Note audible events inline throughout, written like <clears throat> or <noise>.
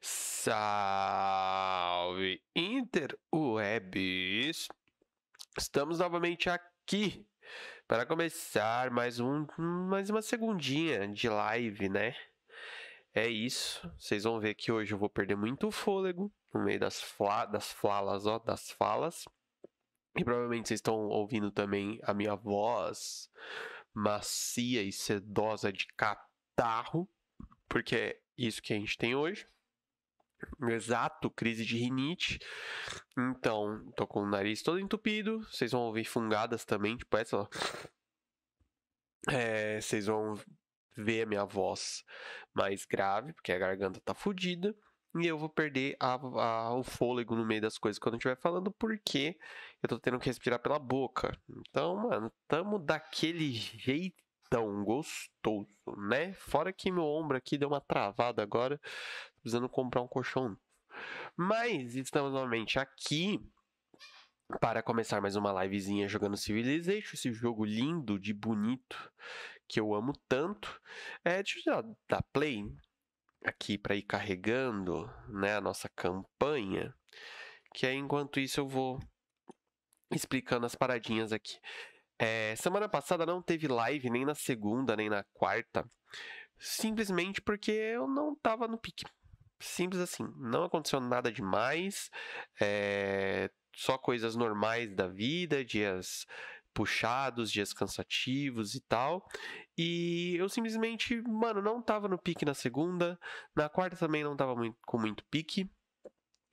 Salve Interwebs! Estamos novamente aqui para começar mais um mais uma segundinha de live, né? É isso. Vocês vão ver que hoje eu vou perder muito fôlego no meio das, fla, das falas, ó, das falas. E provavelmente vocês estão ouvindo também a minha voz macia e sedosa de catarro, porque é isso que a gente tem hoje exato crise de rinite. Então, tô com o nariz todo entupido. Vocês vão ouvir fungadas também, tipo essa, É, vocês vão ver a minha voz mais grave, porque a garganta tá fodida. E eu vou perder a, a, o fôlego no meio das coisas quando eu estiver falando, porque eu tô tendo que respirar pela boca. Então, mano, tamo daquele jeito tão gostoso, né? Fora que meu ombro aqui deu uma travada agora, tô precisando comprar um colchão. Mas estamos novamente aqui para começar mais uma livezinha jogando Civilization, esse jogo lindo, de bonito, que eu amo tanto. É, deixa eu dar play aqui para ir carregando né, a nossa campanha, que aí enquanto isso eu vou explicando as paradinhas aqui. É, semana passada não teve live, nem na segunda, nem na quarta. Simplesmente porque eu não tava no pique. Simples assim. Não aconteceu nada demais. É, só coisas normais da vida, dias puxados, dias cansativos e tal. E eu simplesmente, mano, não tava no pique na segunda. Na quarta também não tava muito, com muito pique.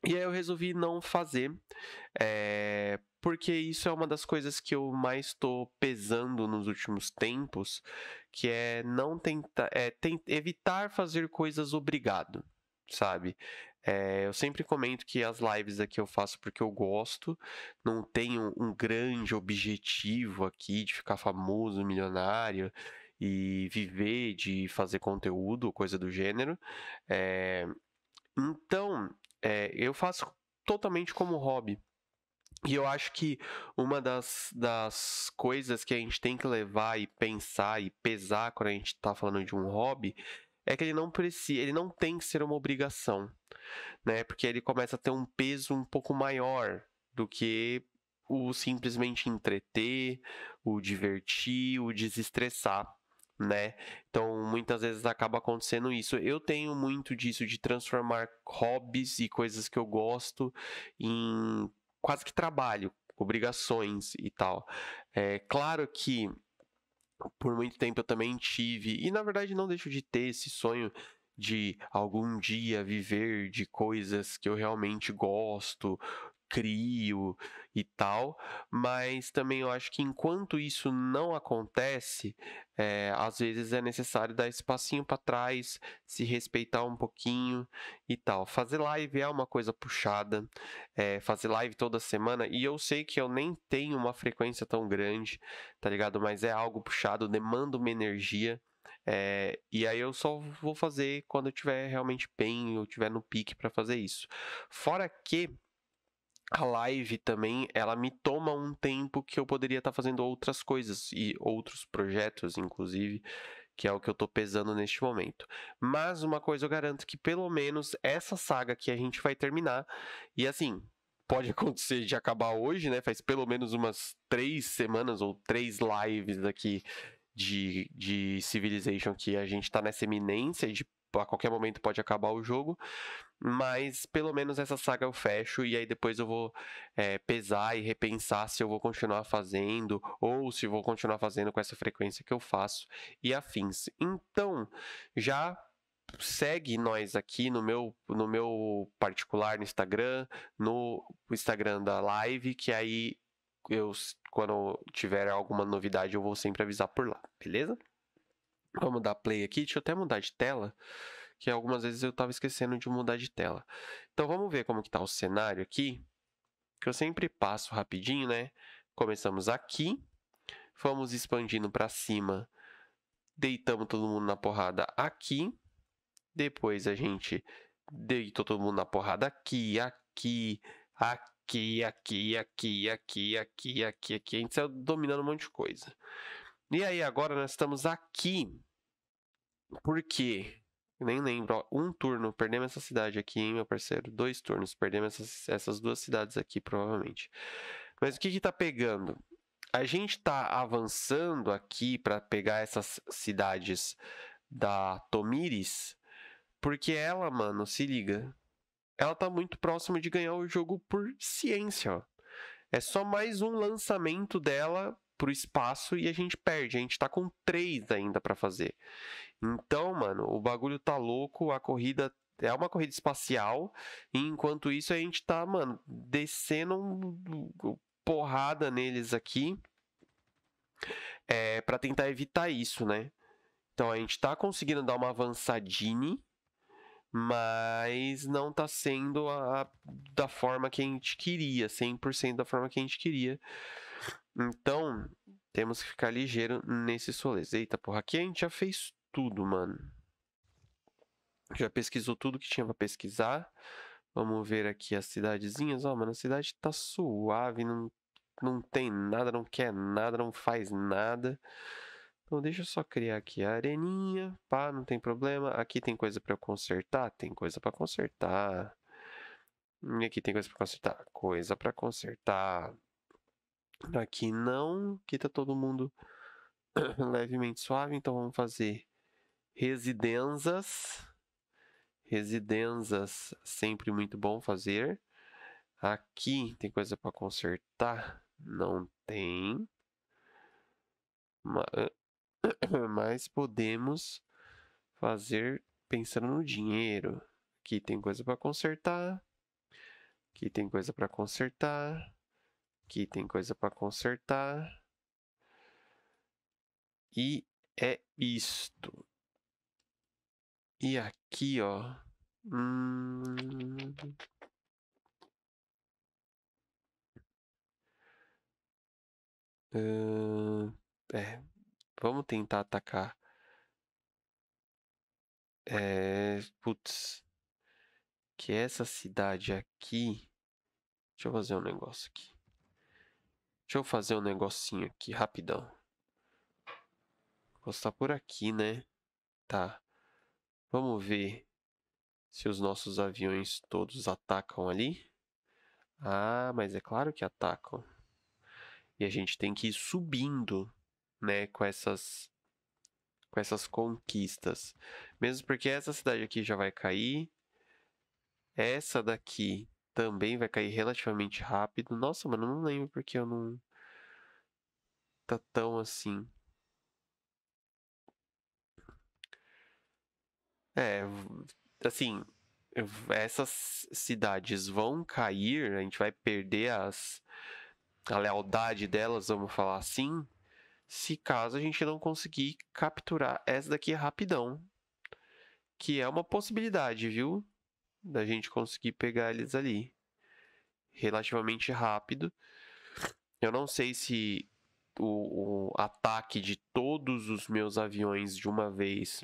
E aí eu resolvi não fazer. É, porque isso é uma das coisas que eu mais estou pesando nos últimos tempos, que é não tentar, é, tem, evitar fazer coisas obrigado, sabe? É, eu sempre comento que as lives aqui eu faço porque eu gosto, não tenho um grande objetivo aqui de ficar famoso, milionário e viver de fazer conteúdo, coisa do gênero. É, então, é, eu faço totalmente como hobby. E eu acho que uma das, das coisas que a gente tem que levar e pensar e pesar quando a gente está falando de um hobby é que ele não precisa, ele não tem que ser uma obrigação, né? Porque ele começa a ter um peso um pouco maior do que o simplesmente entreter, o divertir, o desestressar, né? Então, muitas vezes acaba acontecendo isso. Eu tenho muito disso de transformar hobbies e coisas que eu gosto em quase que trabalho, obrigações e tal. É claro que por muito tempo eu também tive, e na verdade não deixo de ter esse sonho de algum dia viver de coisas que eu realmente gosto, crio e tal, mas também eu acho que enquanto isso não acontece, é, às vezes é necessário dar esse passinho para trás, se respeitar um pouquinho e tal. Fazer live é uma coisa puxada, é, fazer live toda semana, e eu sei que eu nem tenho uma frequência tão grande, tá ligado? Mas é algo puxado, demanda uma energia. É, e aí eu só vou fazer quando eu tiver realmente bem, eu tiver no pique para fazer isso. Fora que a live também, ela me toma um tempo que eu poderia estar tá fazendo outras coisas e outros projetos, inclusive, que é o que eu estou pesando neste momento. Mas uma coisa eu garanto que pelo menos essa saga que a gente vai terminar, e assim, pode <laughs> acontecer de acabar hoje, né? Faz pelo menos umas três semanas ou três lives aqui de, de Civilization que a gente está nessa eminência de a qualquer momento pode acabar o jogo. Mas pelo menos essa saga eu fecho e aí depois eu vou é, pesar e repensar se eu vou continuar fazendo ou se vou continuar fazendo com essa frequência que eu faço e afins. Então, já segue nós aqui no meu no meu particular no Instagram, no Instagram da live, que aí eu quando tiver alguma novidade eu vou sempre avisar por lá, beleza? Vamos dar play aqui, deixa eu até mudar de tela que algumas vezes eu estava esquecendo de mudar de tela. Então vamos ver como que está o cenário aqui, que eu sempre passo rapidinho, né? Começamos aqui, fomos expandindo para cima, deitamos todo mundo na porrada aqui, depois a gente deitou todo mundo na porrada aqui, aqui, aqui, aqui, aqui, aqui, aqui, aqui, aqui. A gente saiu dominando um monte de coisa. E aí agora nós estamos aqui, Por quê? nem lembro, um turno, perdemos essa cidade aqui, hein, meu parceiro? Dois turnos, perdemos essas, essas duas cidades aqui, provavelmente. Mas o que que tá pegando? A gente tá avançando aqui para pegar essas cidades da Tomiris, porque ela, mano, se liga, ela tá muito próxima de ganhar o jogo por ciência, ó. É só mais um lançamento dela pro espaço e a gente perde. A gente tá com três ainda para fazer. Então, mano, o bagulho tá louco, a corrida é uma corrida espacial, e enquanto isso a gente tá, mano, descendo porrada neles aqui é, para tentar evitar isso, né? Então a gente tá conseguindo dar uma avançadinha, mas não tá sendo a, a, da forma que a gente queria, 100% da forma que a gente queria. Então, temos que ficar ligeiro nesse solês. Eita, porra, aqui a gente já fez tudo, mano. Já pesquisou tudo que tinha para pesquisar. Vamos ver aqui as cidadezinhas. Ó, oh, mano, a cidade tá suave, não, não tem nada, não quer nada, não faz nada. Então deixa eu só criar aqui a areninha, pá, não tem problema. Aqui tem coisa para consertar, tem coisa para consertar. E aqui tem coisa para consertar, coisa para consertar. Aqui não, aqui tá todo mundo <clears throat> levemente suave, então vamos fazer residências. Residências, sempre muito bom fazer. Aqui tem coisa para consertar? Não tem. <coughs> Mas podemos fazer pensando no dinheiro. Aqui tem coisa para consertar. Aqui tem coisa para consertar. Aqui tem coisa para consertar. E é isto. E aqui, ó. Hum. hum... É, vamos tentar atacar. É, putz, que essa cidade aqui. Deixa eu fazer um negócio aqui. Deixa eu fazer um negocinho aqui, rapidão. Vou estar por aqui, né? Tá. Vamos ver se os nossos aviões todos atacam ali. Ah, mas é claro que atacam. E a gente tem que ir subindo, né, com essas com essas conquistas. Mesmo porque essa cidade aqui já vai cair. Essa daqui também vai cair relativamente rápido. Nossa, mano, não lembro porque eu não tá tão assim. É, assim, essas cidades vão cair, a gente vai perder as, a lealdade delas, vamos falar assim, se caso a gente não conseguir capturar essa daqui rapidão. Que é uma possibilidade, viu? Da gente conseguir pegar eles ali. Relativamente rápido. Eu não sei se o, o ataque de todos os meus aviões de uma vez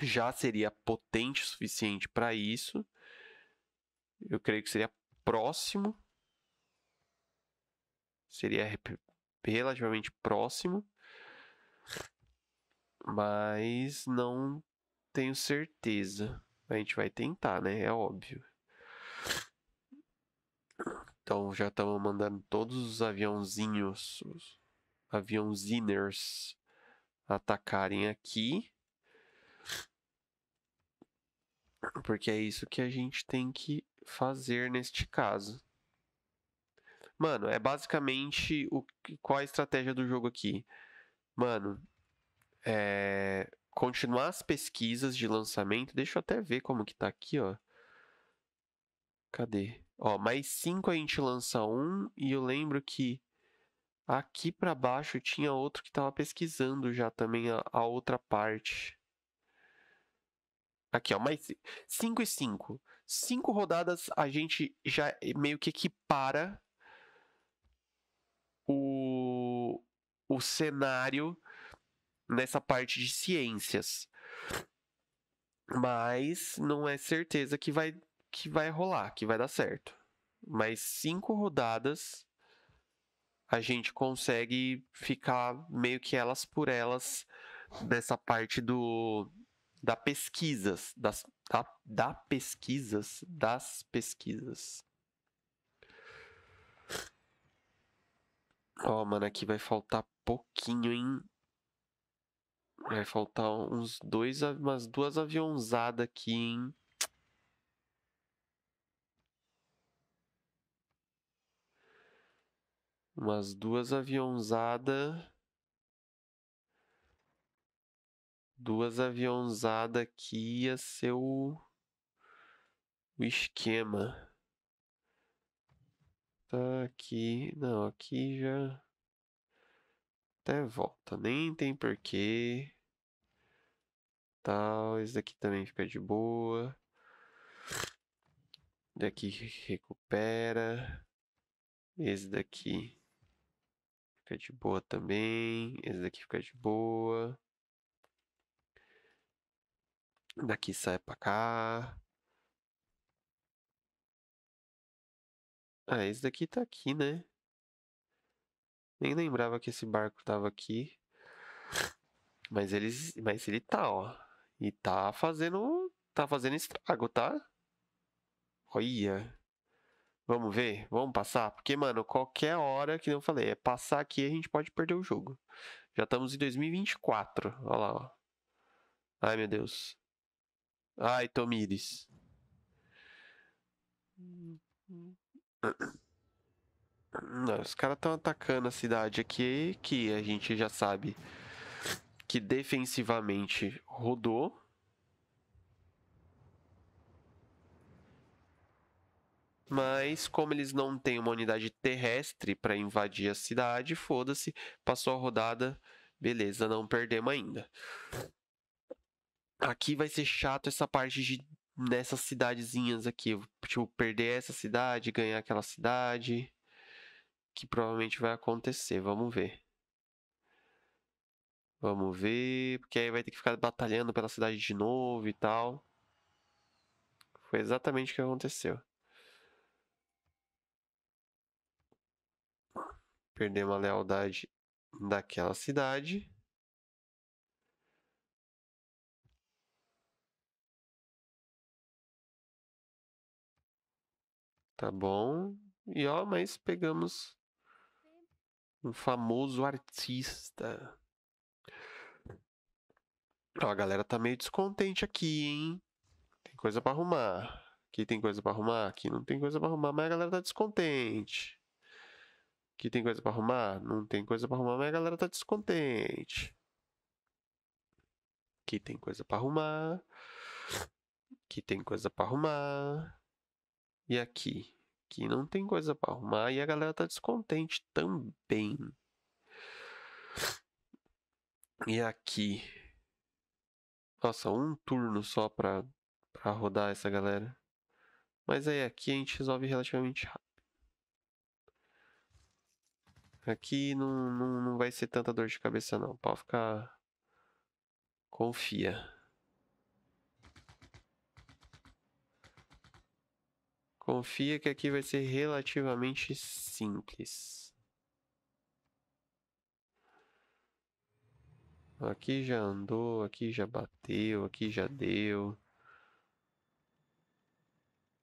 já seria potente o suficiente para isso. Eu creio que seria próximo. Seria relativamente próximo. Mas não tenho certeza. A gente vai tentar, né? É óbvio. Então já estamos mandando todos os aviãozinhos, os aviãoziners atacarem aqui. Porque é isso que a gente tem que fazer neste caso. Mano, é basicamente o, qual a estratégia do jogo aqui. Mano, é, continuar as pesquisas de lançamento. Deixa eu até ver como que tá aqui, ó. Cadê? Ó, mais cinco a gente lança um. E eu lembro que aqui para baixo tinha outro que tava pesquisando já também a, a outra parte. Aqui, ó, mais 5 e 5. 5 rodadas a gente já eh, meio que equipara o, o cenário nessa parte de ciências. Mas não é certeza que vai, que vai rolar, que vai dar certo. Mas cinco rodadas a gente consegue ficar meio que elas por elas nessa parte do da pesquisas, das, da, tá? da pesquisas, das pesquisas. Ó, oh, mano, aqui vai faltar pouquinho, hein? Vai faltar uns dois, umas duas avionzadas aqui, hein? Umas duas avionzadas. Duas aviãozadas aqui ia ser o, o esquema. Tá aqui. Não, aqui já. Até volta. Nem tem porquê. Tal. Esse daqui também fica de boa. Daqui recupera. Esse daqui fica de boa também. Esse daqui fica de boa. Daqui sai pra cá. Ah, esse daqui tá aqui, né? Nem lembrava que esse barco tava aqui. Mas ele, mas ele tá, ó. E tá fazendo. Tá fazendo estrago, tá? Olha. Vamos ver? Vamos passar? Porque, mano, qualquer hora, que eu falei, é passar aqui a gente pode perder o jogo. Já estamos em 2024. Olha lá, ó. Ai, meu Deus. Ai, Tomires. Não, os caras estão atacando a cidade aqui, que a gente já sabe que defensivamente rodou. Mas como eles não têm uma unidade terrestre para invadir a cidade, foda-se, passou a rodada, beleza, não perdemos ainda aqui vai ser chato essa parte de nessas cidadezinhas aqui. Tipo, perder essa cidade, ganhar aquela cidade. Que provavelmente vai acontecer. Vamos ver. Vamos ver. Porque aí vai ter que ficar batalhando pela cidade de novo e tal. Foi exatamente o que aconteceu. Perder uma lealdade daquela cidade. Tá bom. E ó, mas pegamos um famoso artista. Ó, a galera tá meio descontente aqui, hein? Tem coisa para arrumar. Aqui tem coisa para arrumar, aqui não tem coisa para arrumar, mas a galera tá descontente. Aqui tem coisa para arrumar, não tem coisa para arrumar, mas a galera tá descontente. Aqui tem coisa para arrumar. Aqui tem coisa para arrumar e aqui, que não tem coisa para arrumar e a galera tá descontente também. E aqui. Nossa, um turno só pra, pra rodar essa galera. Mas aí aqui a gente resolve relativamente rápido. Aqui não, não, não vai ser tanta dor de cabeça não. Pode ficar... Confia. Confia que aqui vai ser relativamente simples. Aqui já andou, aqui já bateu, aqui já deu.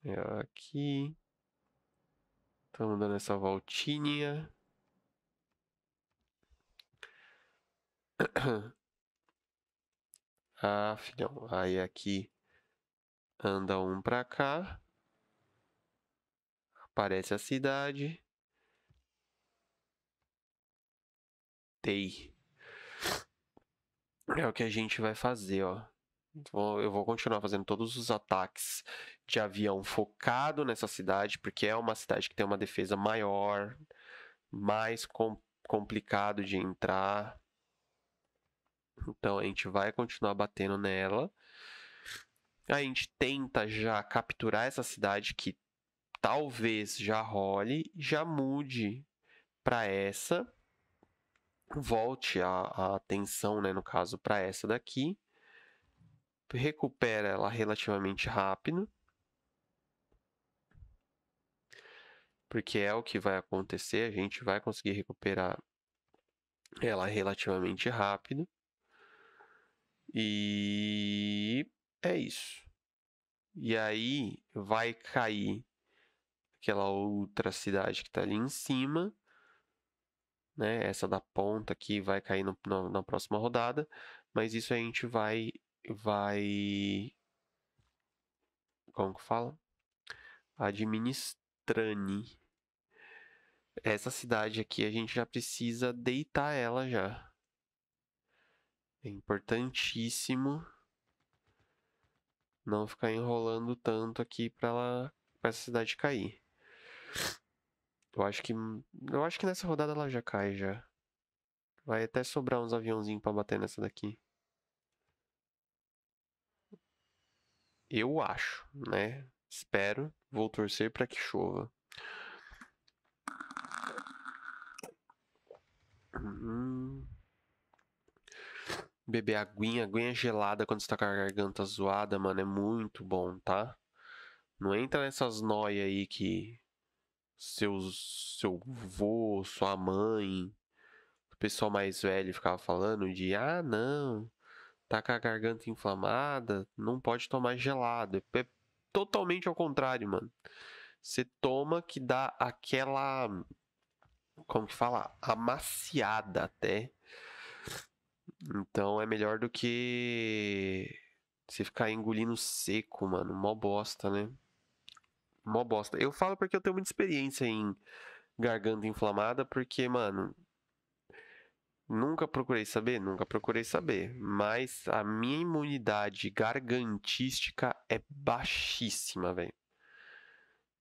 É aqui. Estamos dando essa voltinha. <coughs> Ah, filhão, aí aqui anda um para cá. Aparece a cidade. Tei. É o que a gente vai fazer, ó. Eu vou continuar fazendo todos os ataques de avião focado nessa cidade, porque é uma cidade que tem uma defesa maior, mais com complicado de entrar. Então a gente vai continuar batendo nela. A gente tenta já capturar essa cidade que talvez já role, já mude para essa, volte a, a, atenção, né, no caso, para essa daqui, recupera ela relativamente rápido, porque é o que vai acontecer, a gente vai conseguir recuperar ela relativamente rápido. E é isso. E aí vai cair aquela outra cidade que está ali em cima, né? Essa da ponta aqui vai cair no, no, na próxima rodada, mas isso a gente vai, vai, como que fala? Administrane. Essa cidade aqui a gente já precisa deitar ela já. É importantíssimo não ficar enrolando tanto aqui para ela para essa cidade cair. Eu acho que. Hum, eu acho que nessa rodada ela já cai já. Vai até sobrar uns aviãozinhos para bater nessa daqui. Eu acho, né? Espero, vou torcer para que chova. Hum. Beber aguinha, aguinha gelada quando está com a garganta zoada, mano, é muito bom, tá? Não entra nessas noias aí que seus, seu vô, sua mãe, o pessoal mais velho ficava falando de ah, não, tá com a garganta inflamada, não pode tomar gelado. É totalmente ao contrário, mano. Você toma que dá aquela. Como que fala? Amaciada até. Então é melhor do que você ficar engolindo seco, mano. Mó bosta, né? Mó bosta. Eu falo porque eu tenho muita experiência em garganta inflamada, porque, mano. Nunca procurei saber? Nunca procurei saber. Mas a minha imunidade gargantística é baixíssima, velho.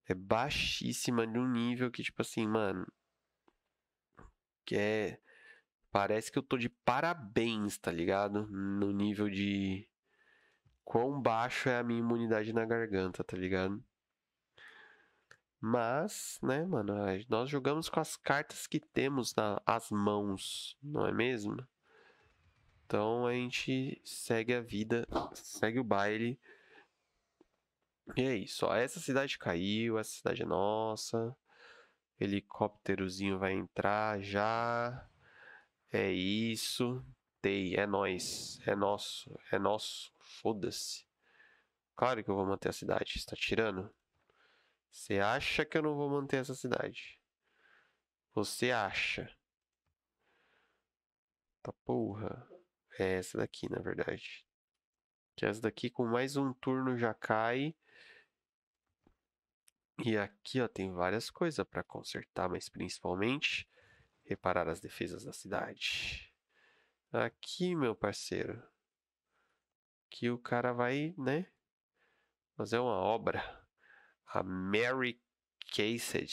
É baixíssima de um nível que, tipo assim, mano. Que é. Parece que eu tô de parabéns, tá ligado? No nível de. Quão baixo é a minha imunidade na garganta, tá ligado? Mas, né, mano, nós jogamos com as cartas que temos nas mãos, não é mesmo? Então a gente segue a vida, segue o baile. E é isso, ó, essa cidade caiu, essa cidade é nossa. Helicópterozinho vai entrar já. É isso. Tei, é nós, é nosso, é nosso. Foda-se. Claro que eu vou manter a cidade, está tirando? Você acha que eu não vou manter essa cidade? Você acha? Tá porra. É essa daqui, na verdade. Que é essa daqui com mais um turno já cai. E aqui, ó, tem várias coisas para consertar, mas principalmente reparar as defesas da cidade. Aqui, meu parceiro, que o cara vai, né, fazer uma obra. A Mary Casey.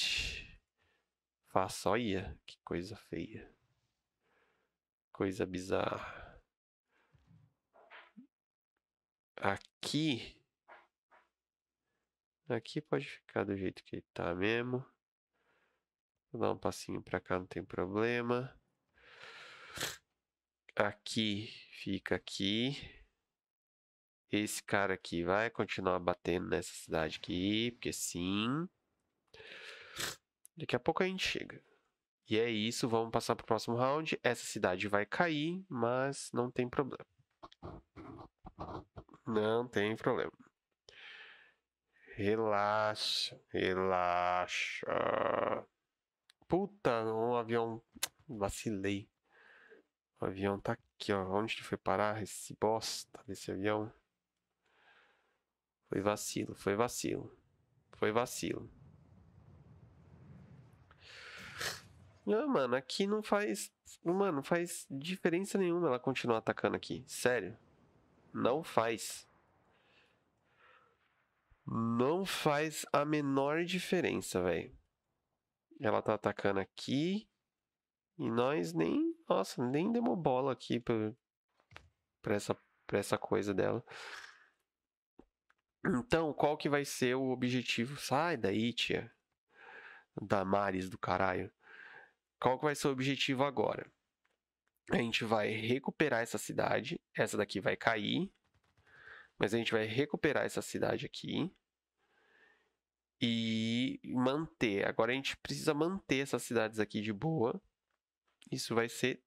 Faça, olha, que coisa feia. Coisa bizarra. Aqui. Aqui pode ficar do jeito que ele tá mesmo. Vou dar um passinho pra cá, não tem problema. Aqui fica aqui. Esse cara aqui vai continuar batendo nessa cidade aqui, porque sim. Daqui a pouco a gente chega. E é isso, vamos passar para o próximo round. Essa cidade vai cair, mas não tem problema. Não tem problema. Relaxa, relaxa. Puta, o avião. Vacilei. O avião tá aqui, ó. Onde que foi parar esse bosta desse avião? Foi vacilo, foi vacilo. Foi vacilo. Não, mano, aqui não faz. Mano, não faz diferença nenhuma ela continuar atacando aqui. Sério. Não faz. Não faz a menor diferença, velho. Ela tá atacando aqui. E nós nem. Nossa, nem demos bola aqui pra, pra, essa, pra essa coisa dela. Então, qual que vai ser o objetivo? Sai daí, tia. Damares do caralho. Qual que vai ser o objetivo agora? A gente vai recuperar essa cidade. Essa daqui vai cair. Mas a gente vai recuperar essa cidade aqui. E manter. Agora a gente precisa manter essas cidades aqui de boa. Isso vai ser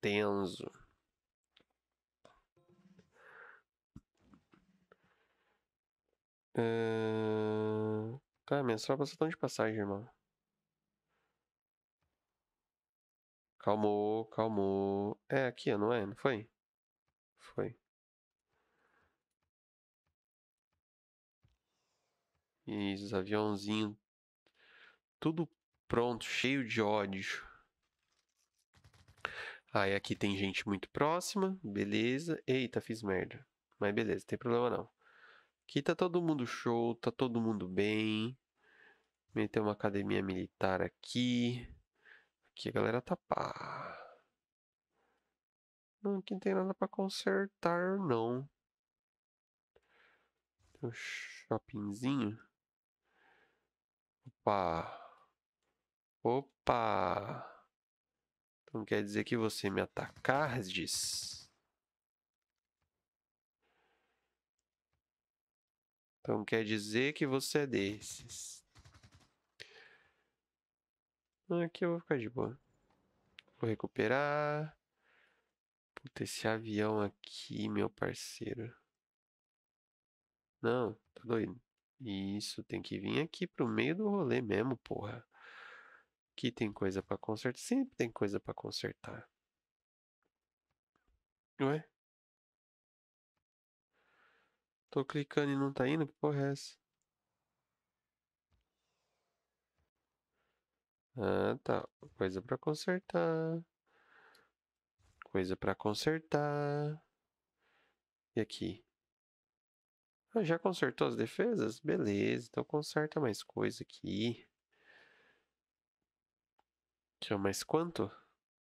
tenso. Uh... Tá, minhas tropas estão de passagem, irmão. Calmou, calmou. É aqui, não é? Não foi? Foi. Isso, os aviãozinhos. Tudo pronto, cheio de ódio. Aí ah, aqui tem gente muito próxima, beleza. Eita, fiz merda. Mas beleza, não tem problema não. Que tá todo mundo show, tá todo mundo bem. Meteu uma academia militar aqui. Aqui a galera tá pá. Não, aqui não tem nada pra consertar, não. Tem um shoppingzinho. Opa. Opa. Então quer dizer que você me atacar, diz? Então quer dizer que você é desses. Aqui eu vou ficar de boa. Vou recuperar. Puta, esse avião aqui, meu parceiro. Não, tá doido. Isso, tem que vir aqui pro meio do rolê mesmo, porra. Aqui tem coisa para consertar. Sempre tem coisa para consertar. Ué? Tô clicando e não tá indo? Que porra é essa? Ah, tá. Coisa pra consertar. Coisa pra consertar. E aqui? Ah, já consertou as defesas? Beleza, então conserta mais coisa aqui. Tinha mais quanto?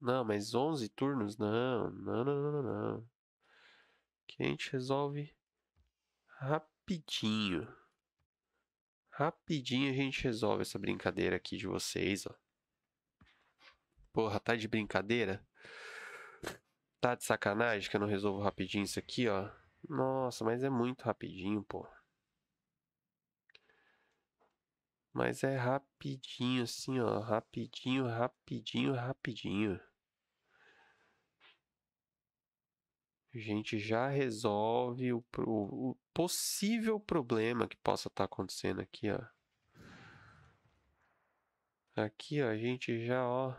Não, mais 11 turnos? Não, não, não, não, não. Que a gente resolve rapidinho. Rapidinho a gente resolve essa brincadeira aqui de vocês, ó. Porra, tá de brincadeira? Tá de sacanagem que eu não resolvo rapidinho isso aqui, ó. Nossa, mas é muito rapidinho, pô. Mas é rapidinho assim, ó. Rapidinho, rapidinho, rapidinho. a gente já resolve o, o, o possível problema que possa estar tá acontecendo aqui, ó. Aqui, ó, a gente já, ó.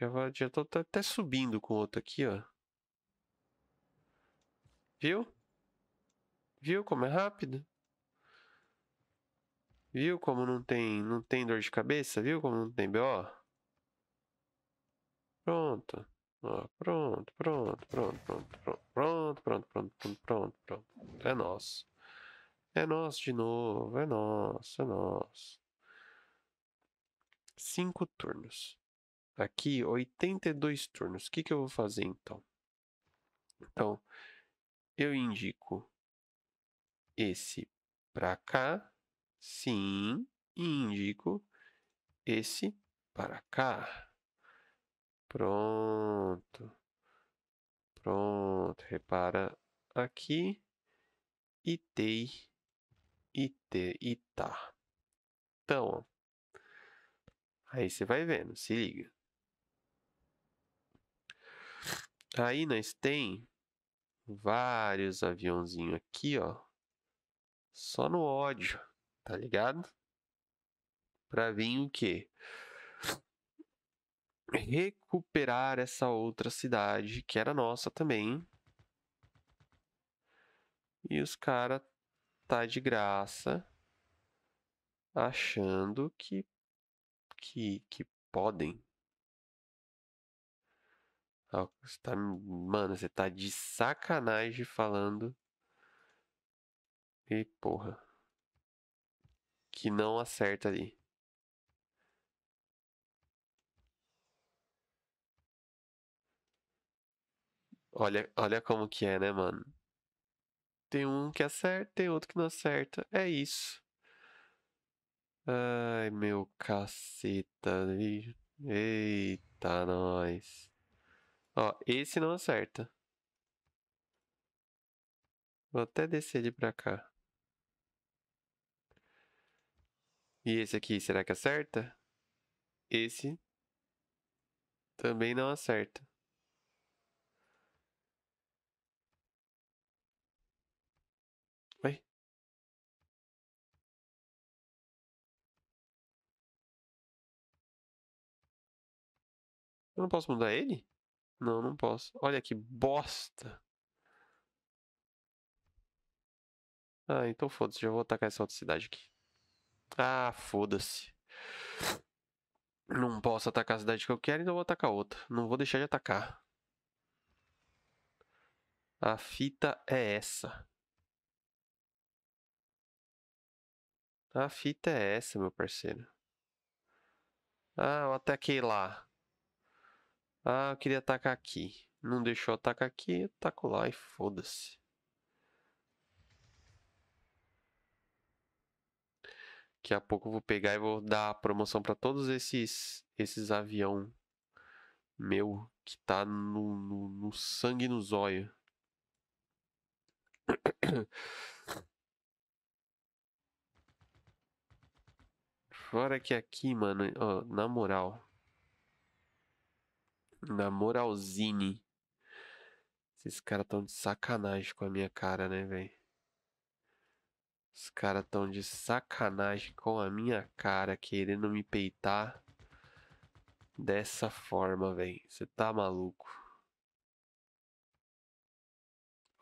Já, vai, já tô, tô até subindo com outro aqui, ó. Viu? Viu como é rápido? Viu como não tem, não tem dor de cabeça? Viu como não tem BO? Pronto pronto, pronto, pronto, pronto, pronto, pronto, pronto, pronto, pronto, pronto, pronto. É nosso. É nosso de novo, é nosso, é nosso. Cinco turnos. Aqui, 82 turnos. O que, que eu vou fazer, então? Então, eu indico esse para cá, sim, e indico esse para cá. Pronto. Pronto. Repara aqui. Itei. Ite. Ita. Então, ó. Aí você vai vendo. Se liga. Aí nós tem vários aviãozinhos aqui, ó. Só no ódio, tá ligado? Pra vir o quê? recuperar essa outra cidade, que era nossa também. E os caras tá de graça achando que que, que podem. Você tá, mano, você tá de sacanagem falando. E porra. Que não acerta ali. Olha, olha como que é, né, mano? Tem um que acerta, tem outro que não acerta. É isso. Ai, meu caceta. Eita, nós. Ó, esse não acerta. Vou até descer ele pra cá. E esse aqui, será que acerta? Esse também não acerta. Eu não posso mudar ele? Não, não posso. Olha que bosta. Ah, então foda-se. Já vou atacar essa outra cidade aqui. Ah, foda-se. Não posso atacar a cidade que eu quero, então vou atacar outra. Não vou deixar de atacar. A fita é essa. A fita é essa, meu parceiro. Ah, eu ataquei lá. Ah, eu queria atacar aqui. Não deixou atacar aqui, eu taco lá e foda-se. Daqui a pouco eu vou pegar e vou dar promoção para todos esses esses avião meu que tá no, no, no sangue e no zóio. <coughs> Fora que aqui, mano, ó, na moral. Na moralzine. Esses caras tão de sacanagem com a minha cara, né, velho? Os caras tão de sacanagem com a minha cara, querendo me peitar dessa forma, velho. Você tá maluco?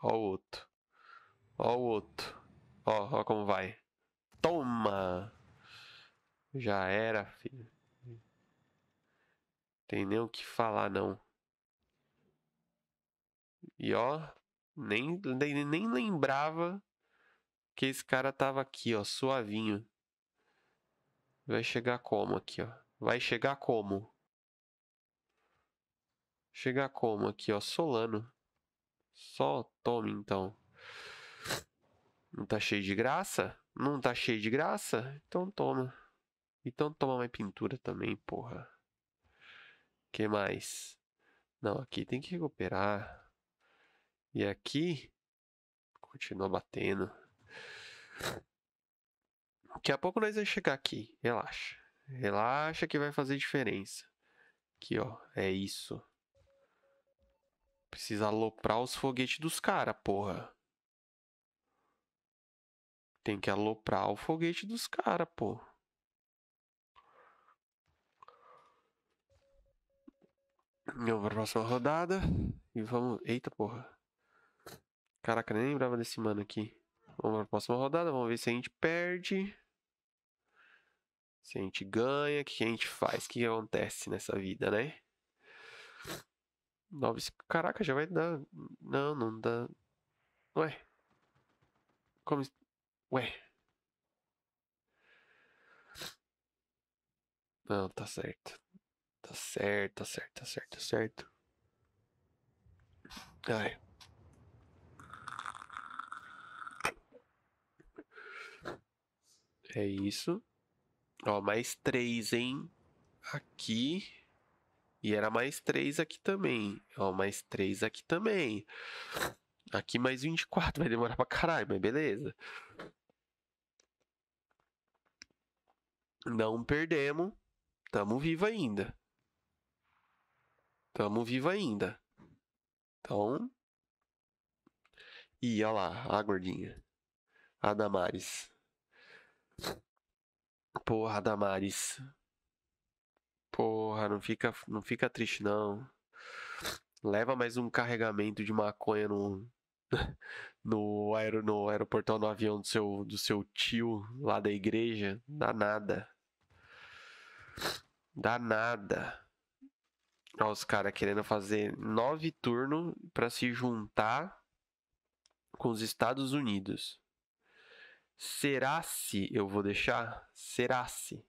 Ó o outro. Ó o outro. Ó, ó como vai. Toma! Já era, filho. Tem nem o que falar, não. E ó, nem, nem, nem lembrava que esse cara tava aqui, ó, suavinho. Vai chegar como aqui, ó? Vai chegar como? Chegar como aqui, ó? Solano. Só tome então. Não tá cheio de graça? Não tá cheio de graça? Então toma. Então toma mais pintura também, porra que mais? Não, aqui tem que recuperar. E aqui continua batendo. Daqui a pouco nós vamos chegar aqui. Relaxa. Relaxa que vai fazer diferença. Aqui, ó. É isso. Precisa aloprar os foguetes dos caras, porra. Tem que aloprar o foguete dos caras, pô. Vamos pra próxima rodada. E vamos. Eita porra. Caraca, nem lembrava desse mano aqui. Vamos pra próxima rodada. Vamos ver se a gente perde. Se a gente ganha. O que, a gente faz? O que, acontece nessa vida, né? 9. Caraca, já vai dar. Não, não dá. Ué. Como. Ué. Não, tá certo. Tá certo, tá certo, tá certo, tá certo. Ai. É isso. Ó, mais três, hein? Aqui. E era mais três aqui também. Ó, mais três aqui também. Aqui mais 24. Vai demorar pra caralho, mas beleza. Não perdemos. Tamo vivo ainda. Tamo vivo ainda. Então. E olha lá, a gordinha. A Damares. Porra, Damares. Porra, não fica, não fica triste não. Leva mais um carregamento de maconha no <laughs> no, aer, no aeroportão no avião do seu do seu tio lá da igreja, dá nada. Dá nada. Olha os caras querendo fazer nove turnos para se juntar com os Estados Unidos. Será se eu vou deixar? Será se?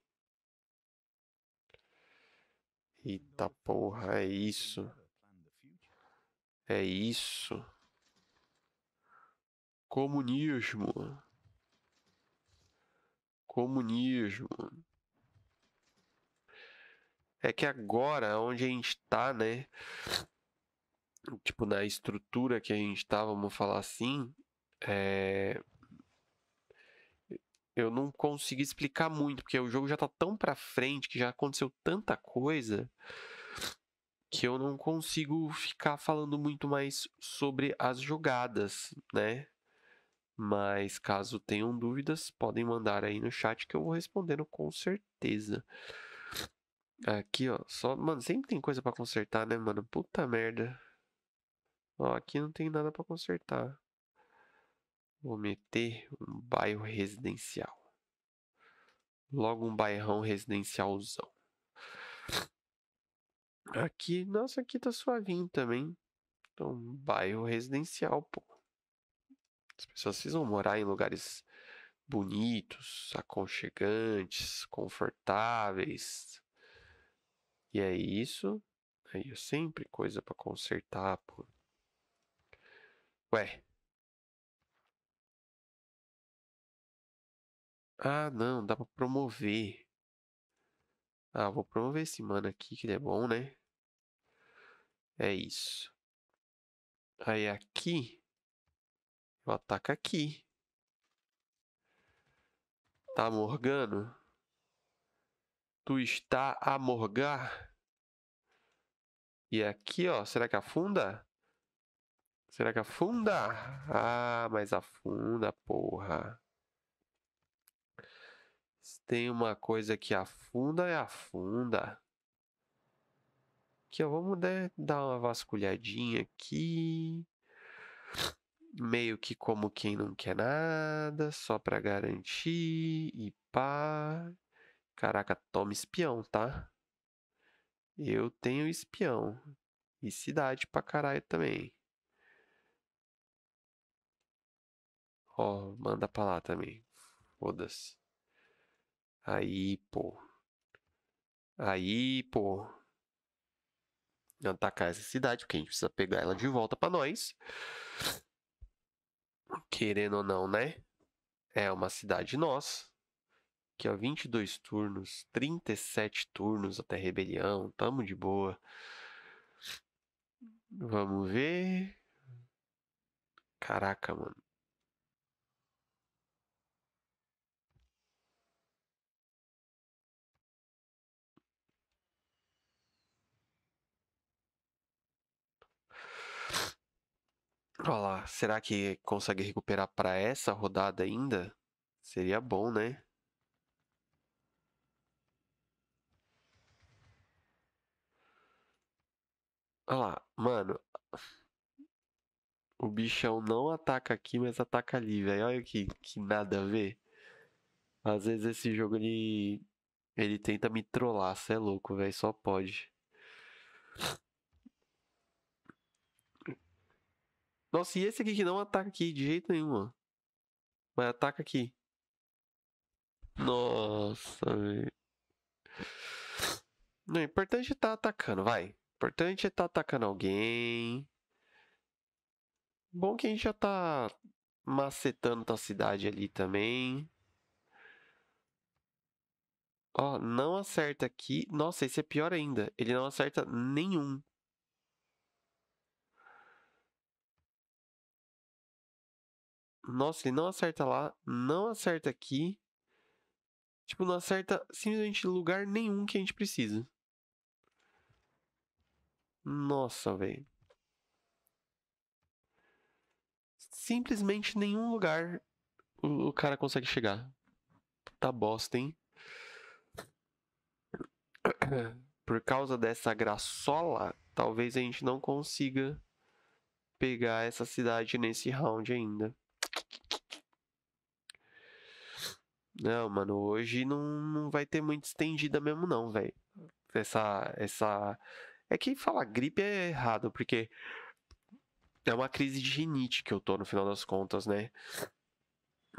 Eita porra, é isso. É isso. Comunismo. Comunismo é que agora, onde a gente está, né? Tipo, na estrutura que a gente está, vamos falar assim, é... eu não consegui explicar muito, porque o jogo já tá tão pra frente, que já aconteceu tanta coisa, que eu não consigo ficar falando muito mais sobre as jogadas, né? Mas caso tenham dúvidas, podem mandar aí no chat que eu vou respondendo com certeza. Aqui, ó. Só, mano, sempre tem coisa pra consertar, né, mano? Puta merda. Ó, aqui não tem nada pra consertar. Vou meter um bairro residencial. Logo um bairrão residencialzão. Aqui, nossa, aqui tá suavinho também. Então, bairro residencial, pô. As pessoas precisam morar em lugares bonitos, aconchegantes, confortáveis, e é isso. Aí é sempre coisa para consertar, pô. Ué. Ah, não, dá para promover. Ah, vou promover esse mano aqui, que ele é bom, né? É isso. Aí aqui, eu ataco aqui. Tá morgano? Tu está a morgar? E aqui, ó, será que afunda? Será que afunda? Ah, mas afunda, porra. Se tem uma coisa que afunda, é afunda. Aqui, ó, vamos né, dar uma vasculhadinha aqui. Meio que como quem não quer nada, só para garantir. E pá, Caraca, toma espião, tá? Eu tenho espião. E cidade pra caralho também. Ó, oh, manda pra lá também. Foda-se. Aí, pô. Aí, pô. Atacar essa cidade, porque a gente precisa pegar ela de volta pra nós. Querendo ou não, né? É uma cidade nossa aqui, ó, 22 turnos, 37 turnos até rebelião, tamo de boa. Vamos ver. Caraca, mano. Olha lá, será que consegue recuperar para essa rodada ainda? Seria bom, né? Olha lá, mano. O bichão não ataca aqui, mas ataca ali, velho. Olha que, que nada a ver. Às vezes esse jogo ele. Ele tenta me trollar, cê é louco, velho. Só pode. Nossa, e esse aqui que não ataca aqui de jeito nenhum, ó. Mas ataca aqui. Nossa, velho. Não, o importante é tá atacando, vai importante é estar tá atacando alguém. Bom que a gente já tá macetando a cidade ali também. Ó, não acerta aqui. Nossa, esse é pior ainda. Ele não acerta nenhum. Nossa, ele não acerta lá, não acerta aqui. Tipo, não acerta simplesmente lugar nenhum que a gente precisa. Nossa, velho. Simplesmente nenhum lugar o, o cara consegue chegar. Tá bosta, hein? <clears throat> Por causa dessa graçola, talvez a gente não consiga pegar essa cidade nesse round ainda. Não, mano, hoje não, não vai ter muito estendida mesmo não, velho. Essa essa é que falar gripe é errado, porque é uma crise de rinite que eu tô no final das contas, né?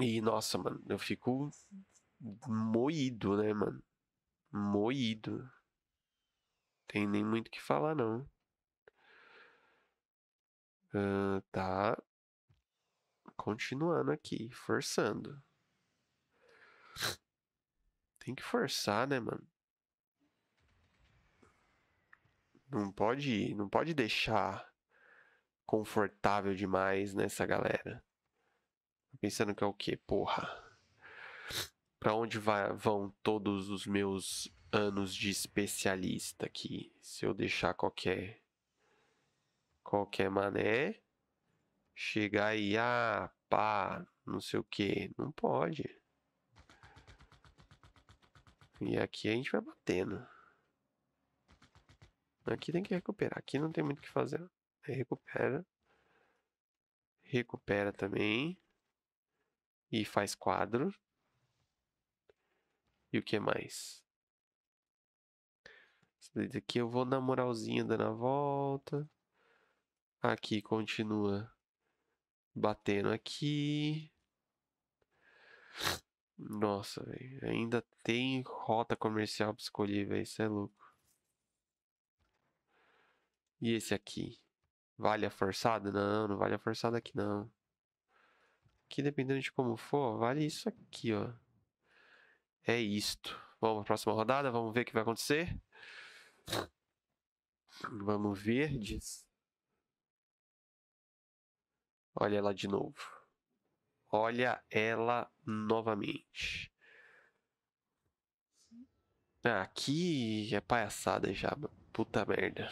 E nossa, mano, eu fico moído, né, mano? Moído. Tem nem muito o que falar, não. Uh, tá. Continuando aqui, forçando. Tem que forçar, né, mano? Não pode, não pode deixar confortável demais nessa galera. Pensando que é o quê? Porra. Pra onde vai, vão todos os meus anos de especialista aqui? Se eu deixar qualquer qualquer mané chegar e ah, pá, não sei o que, não pode. E aqui a gente vai batendo. Aqui tem que recuperar. Aqui não tem muito o que fazer. Aí recupera. Recupera também. E faz quadro. E o que mais? Aqui eu vou na moralzinha dando a volta. Aqui continua batendo aqui. Nossa, velho. Ainda tem rota comercial pra escolher, velho. Isso é louco. E esse aqui? Vale a forçada? Não, não vale a forçada aqui não. Aqui, dependendo de como for, vale isso aqui, ó. É isto. Vamos para a próxima rodada, vamos ver o que vai acontecer. Vamos ver Olha ela de novo. Olha ela novamente. Ah, aqui é palhaçada já, Puta merda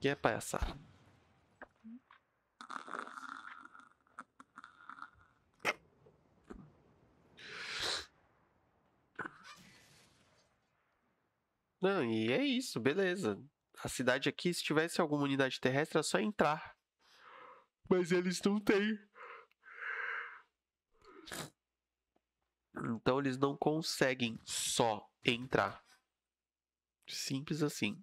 que é palhaçada. Não, e é isso, beleza. A cidade aqui, se tivesse alguma unidade terrestre, é só entrar. Mas eles não têm. Então eles não conseguem só entrar. Simples assim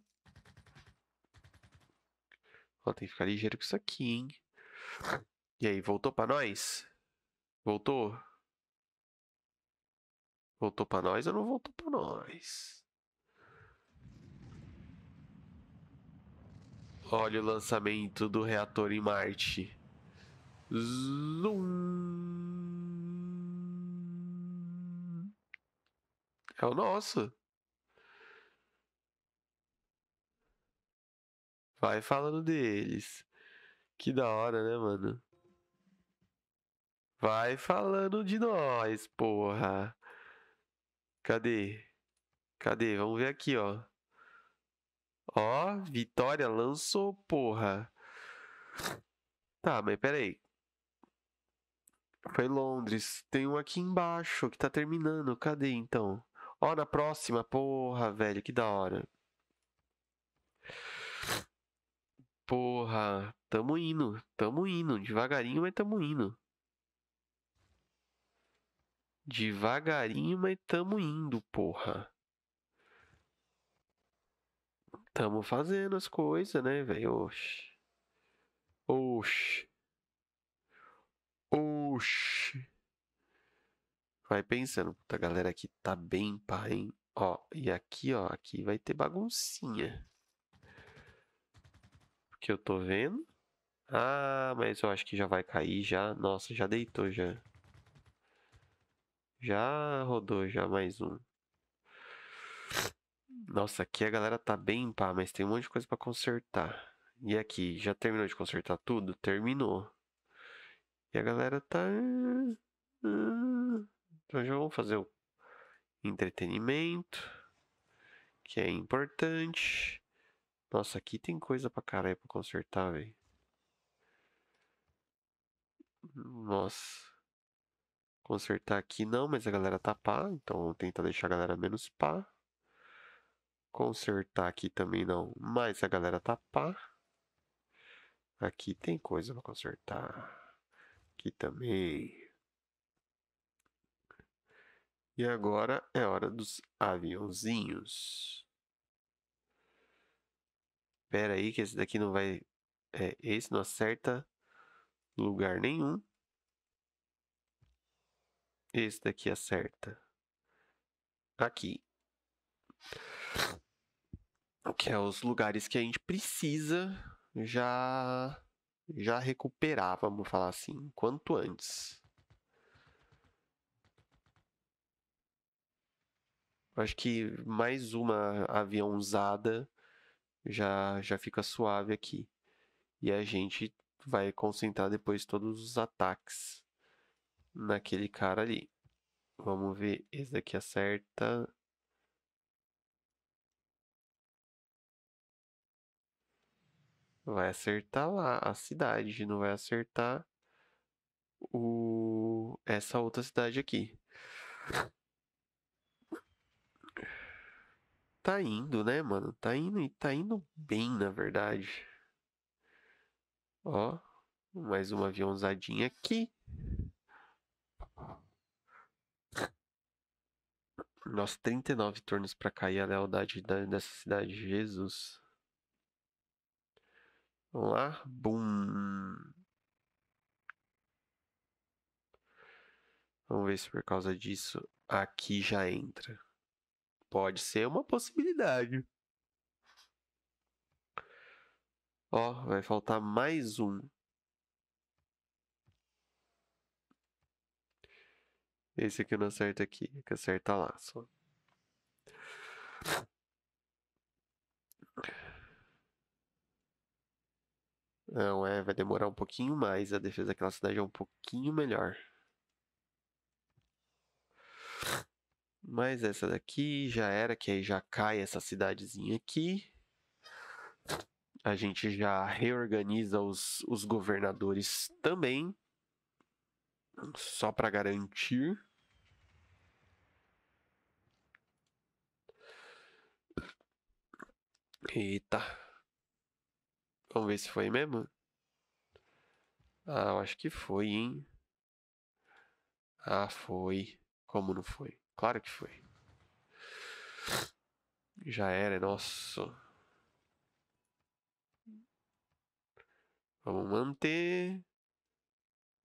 tem que ficar ligeiro com isso aqui, hein? E aí, voltou pra nós? Voltou? Voltou pra nós ou não voltou pra nós? Olha o lançamento do reator em Marte. Zoom! É o nosso. Vai falando deles. Que da hora, né, mano? Vai falando de nós, porra. Cadê? Cadê? Vamos ver aqui, ó. Ó, Vitória lançou, porra. Tá, mas peraí. Foi Londres. Tem um aqui embaixo que tá terminando. Cadê então? Ó, na próxima, porra, velho, que da hora. Porra, tamo indo, tamo indo, devagarinho, mas tamo indo. Devagarinho, mas tamo indo, porra. Tamo fazendo as coisas, né, velho? Oxi. Oxi. Oxi. Vai pensando, puta, a galera aqui tá bem, pá, hein? Ó, e aqui, ó, aqui vai ter baguncinha que eu tô vendo. Ah, mas eu acho que já vai cair já. Nossa, já deitou já. Já rodou já mais um. Nossa, aqui a galera tá bem pá, mas tem um monte de coisa para consertar. E aqui, já terminou de consertar tudo? Terminou. E a galera tá. Ah, então já vamos fazer o entretenimento, que é importante. Nossa, aqui tem coisa pra caralho pra consertar, velho. Nossa. Consertar aqui não, mas a galera tá pá. Então vou tentar deixar a galera menos pá. Consertar aqui também não, mas a galera tá pá. Aqui tem coisa pra consertar. Aqui também. E agora é hora dos aviãozinhos. Pera aí, que esse daqui não vai. É, esse não acerta lugar nenhum. Esse daqui acerta. Aqui. Que é os lugares que a gente precisa já já recuperar, vamos falar assim, quanto antes. Acho que mais uma aviãozada já, já fica suave aqui. E a gente vai concentrar depois todos os ataques naquele cara ali. Vamos ver, esse daqui acerta. Vai acertar lá a cidade, não vai acertar o... essa outra cidade aqui. tá indo, né, mano? Tá indo e tá indo bem, na verdade. Ó, mais uma aviãozadinha aqui. Nossa, 39 turnos para cair a lealdade dessa cidade. Jesus. Vamos lá. Bum. Vamos ver se por causa disso aqui já entra. Pode ser uma possibilidade. Ó, vai faltar mais um. Esse aqui não acerta aqui, que acerta lá só. Não, é, vai demorar um pouquinho mais. A defesa daquela cidade é um pouquinho melhor. Mas essa daqui já era, que aí já cai essa cidadezinha aqui. A gente já reorganiza os, os governadores também. Só para garantir. Eita. Vamos ver se foi mesmo? Ah, eu acho que foi, hein? Ah, foi. Como não foi? Claro que foi. Já era, é nosso. Vamos manter.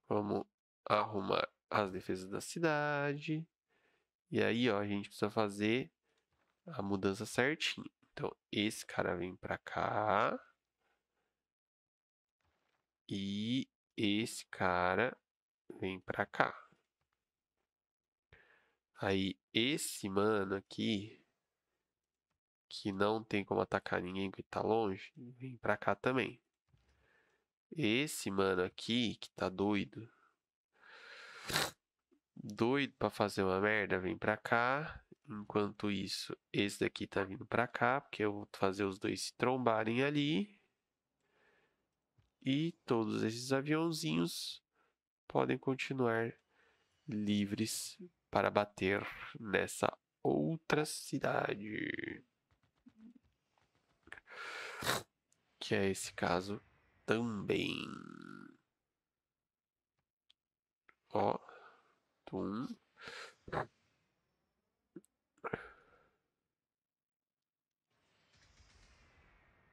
Vamos arrumar as defesas da cidade. E aí, ó, a gente precisa fazer a mudança certinho. Então, esse cara vem pra cá. E esse cara vem pra cá. Aí, esse mano aqui, que não tem como atacar ninguém que tá longe, vem pra cá também. Esse mano aqui, que tá doido, doido pra fazer uma merda, vem pra cá. Enquanto isso, esse daqui tá vindo pra cá, porque eu vou fazer os dois se trombarem ali. E todos esses aviãozinhos podem continuar livres para bater nessa outra cidade. Que é esse caso também. Ó, tum.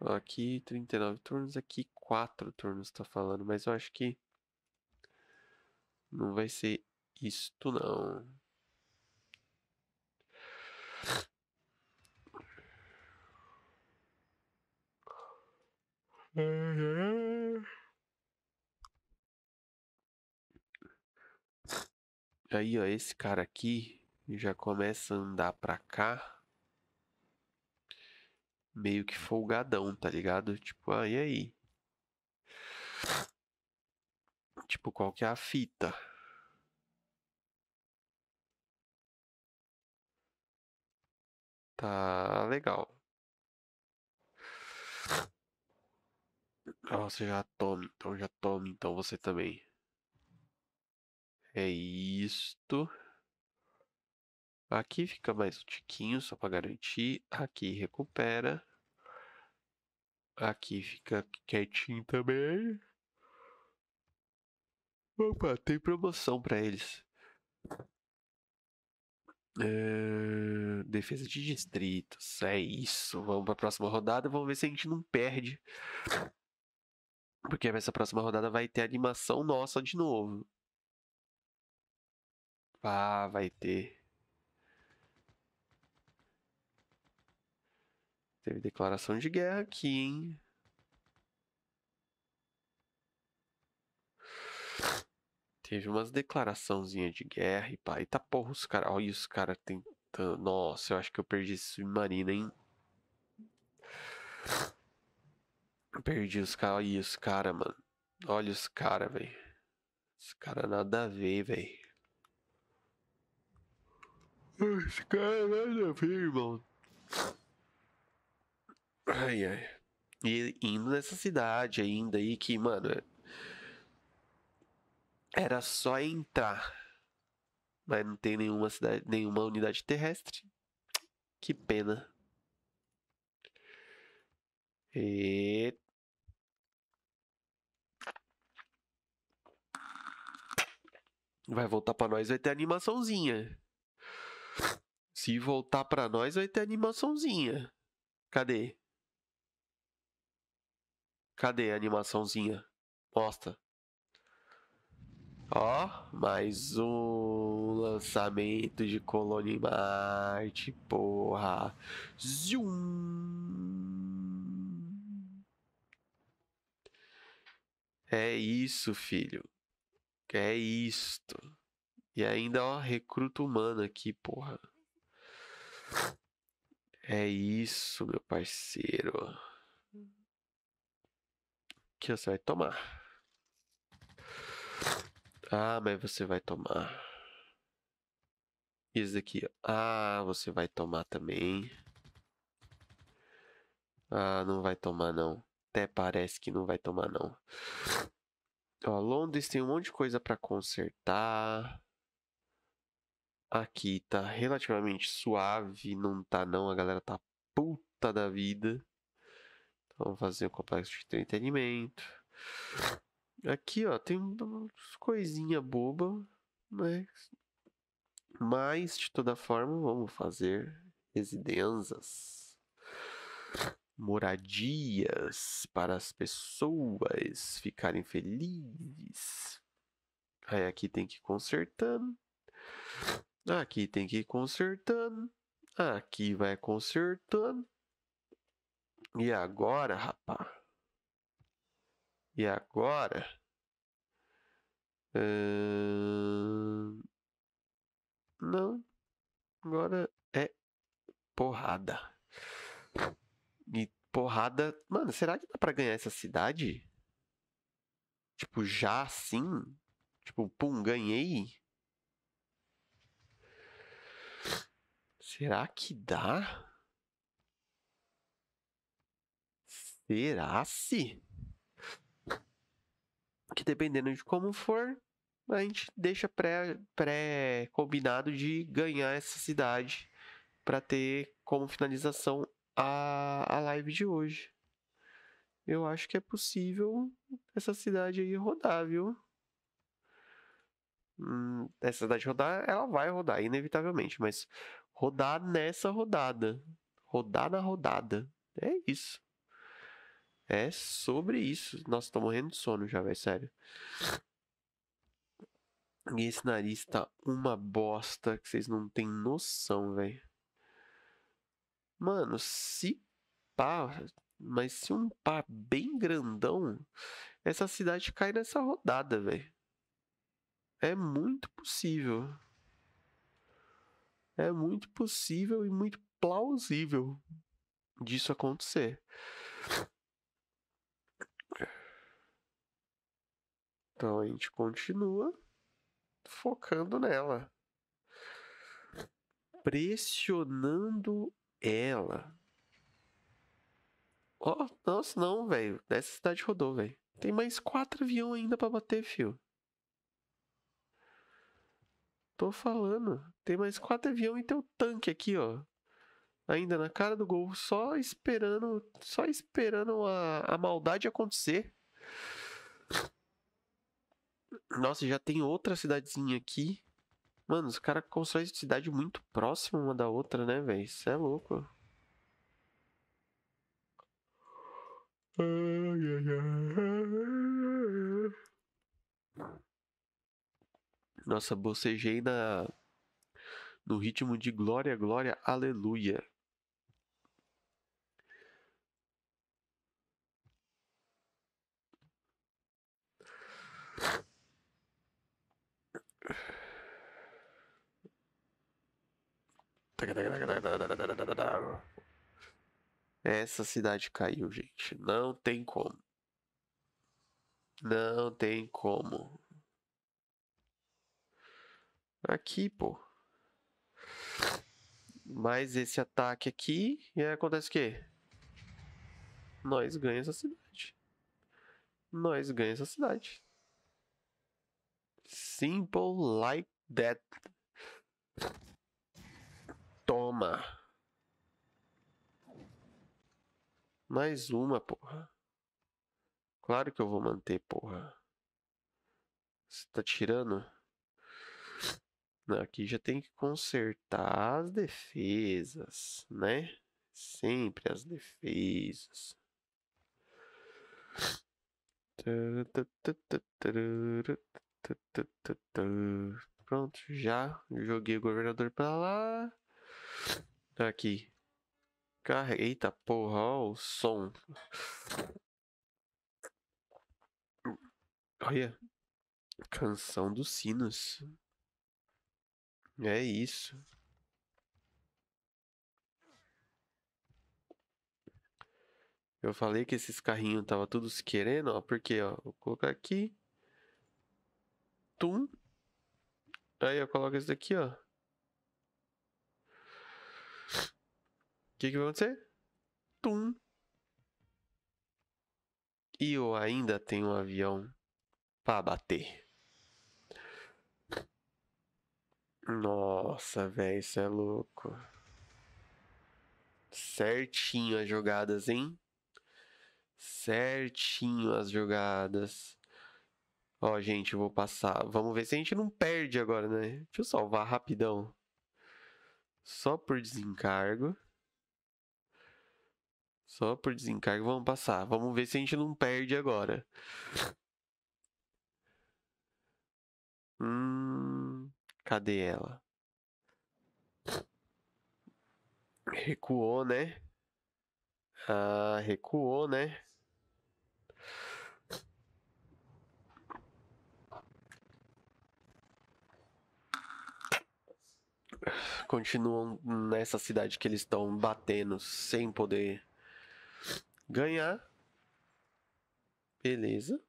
Aqui 39 turnos, aqui 4 turnos está falando, mas eu acho que não vai ser isto não. Uhum. Aí, ó, esse cara aqui já começa a andar pra cá. Meio que folgadão, tá ligado? Tipo, ah, e aí? Tipo, qual que é a fita? Tá legal. Você já toma, então já toma, então você também. É isto. Aqui fica mais um tiquinho, só para garantir. Aqui recupera. Aqui fica quietinho também. Opa, tem promoção para eles. É... Defesa de distritos. É isso. Vamos para a próxima rodada. Vamos ver se a gente não perde porque essa próxima rodada vai ter animação nossa de novo. Ah, vai ter. Teve declaração de guerra aqui, hein? Teve umas declaraçãozinhas de guerra e pá. E tá porra os caras. Olha os caras tentando. Nossa, eu acho que eu perdi submarina, hein? perdi os caras. Olha os caras, mano. Olha os caras, velho. Os caras nada a ver, velho. Os caras nada a ver, irmão. Ai, ai. E indo nessa cidade ainda aí que, mano. Era só entrar. Mas não tem nenhuma cidade, nenhuma unidade terrestre. Que pena. Eita. Vai voltar para nós, vai ter animaçãozinha. Se voltar para nós, vai ter animaçãozinha. Cadê? Cadê a animaçãozinha? Mostra. Ó, mais um lançamento de Colônia em Marte, porra. Zoom. É isso, filho é isto. E ainda, ó, recruta humano aqui, porra. É isso, meu parceiro. Que você vai tomar. Ah, mas você vai tomar. Isso daqui, ó. Ah, você vai tomar também. Ah, não vai tomar não. Até parece que não vai tomar não. Ó, Londres tem um monte de coisa para consertar. Aqui tá relativamente suave, não tá não, a galera tá puta da vida. Então, vamos fazer o complexo de entretenimento. Aqui, ó, tem umas coisinha boba, mas mas de toda forma, vamos fazer residências moradias para as pessoas ficarem felizes. Aí aqui tem que ir consertando. Aqui tem que ir consertando. Aqui vai consertando. E agora, rapá? E agora? Hum... Não. Agora é porrada porrada. Mano, será que dá pra ganhar essa cidade? Tipo, já assim? Tipo, pum, ganhei? Será que dá? Será se? Que dependendo de como for, a gente deixa pré-combinado pré de ganhar essa cidade para ter como finalização a, a live de hoje. Eu acho que é possível essa cidade aí rodar, viu? Hum, essa cidade rodar, ela vai rodar, inevitavelmente, mas rodar nessa rodada. Rodar na rodada. É isso. É sobre isso. Nossa, tô morrendo de sono já, velho, sério. E esse nariz tá uma bosta que vocês não têm noção, velho. Mano, se pá, mas se um pá bem grandão, essa cidade cai nessa rodada, velho. É muito possível. É muito possível e muito plausível disso acontecer. Então a gente continua focando nela, pressionando ela. Ó, oh, nossa, não, velho. Essa cidade rodou, velho. Tem mais quatro aviões ainda para bater, fio. Tô falando. Tem mais quatro aviões e tem um tanque aqui, ó. Ainda na cara do gol, só esperando, só esperando a, a maldade acontecer. Nossa, já tem outra cidadezinha aqui. Mano, os caras constroem cidade muito próxima uma da outra, né, velho? Isso é louco. Nossa, bocejei na... no ritmo de glória, glória, aleluia. Essa cidade caiu, gente. Não tem como. Não tem como. Aqui, pô. Mas esse ataque aqui, e aí acontece o quê? Nós ganhamos essa cidade. Nós ganhamos essa cidade. Simple like that. Toma. Mais uma, porra. Claro que eu vou manter, porra. Você tá tirando? Não, aqui já tem que consertar as defesas, né? Sempre as defesas. Pronto, já joguei o governador para lá. Tá aqui. carreta Eita porra, ó, o som. Olha. Canção dos sinos. É isso. Eu falei que esses carrinhos tava tudo se querendo, ó, porque, ó, vou colocar aqui. Tum. Aí eu coloco isso daqui, ó. que, que vai acontecer? Tum! E eu ainda tenho um avião para bater. Nossa, velho, isso é louco. Certinho as jogadas, hein? Certinho as jogadas. Ó, gente, eu vou passar. Vamos ver se a gente não perde agora, né? Deixa eu salvar rapidão. Só por desencargo. Só por desencargo vamos passar. Vamos ver se a gente não perde agora. Hum, cadê ela? Recuou, né? Ah, recuou, né? Continuam nessa cidade que eles estão batendo sem poder Ganhar. Beleza.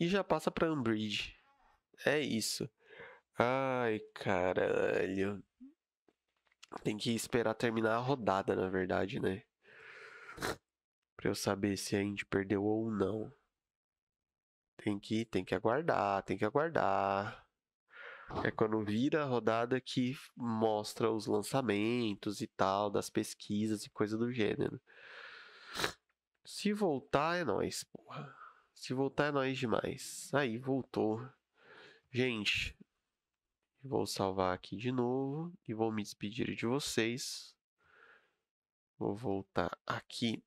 E já passa pra Umbridge. É isso. Ai, caralho. Tem que esperar terminar a rodada, na verdade, né? Pra eu saber se a Indy perdeu ou não. Tem que, tem que aguardar, tem que aguardar. É quando vira a rodada que mostra os lançamentos e tal, das pesquisas e coisa do gênero. Se voltar é nós, porra. Se voltar é nós demais. Aí, voltou. Gente, vou salvar aqui de novo e vou me despedir de vocês. Vou voltar aqui.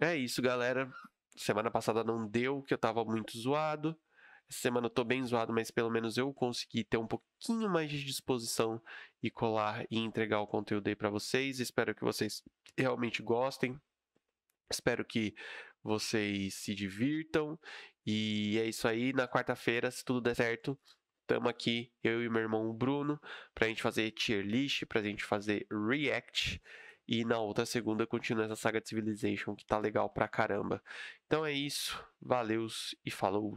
É isso, galera. Semana passada não deu, que eu tava muito zoado. Essa semana eu tô bem zoado, mas pelo menos eu consegui ter um pouquinho mais de disposição e colar e entregar o conteúdo aí para vocês. Espero que vocês realmente gostem. Espero que vocês se divirtam. E é isso aí. Na quarta-feira, se tudo der certo, tamo aqui, eu e meu irmão Bruno, pra gente fazer tier list, pra gente fazer react. E na outra segunda continua essa saga de Civilization que tá legal pra caramba. Então é isso. Valeus e falou!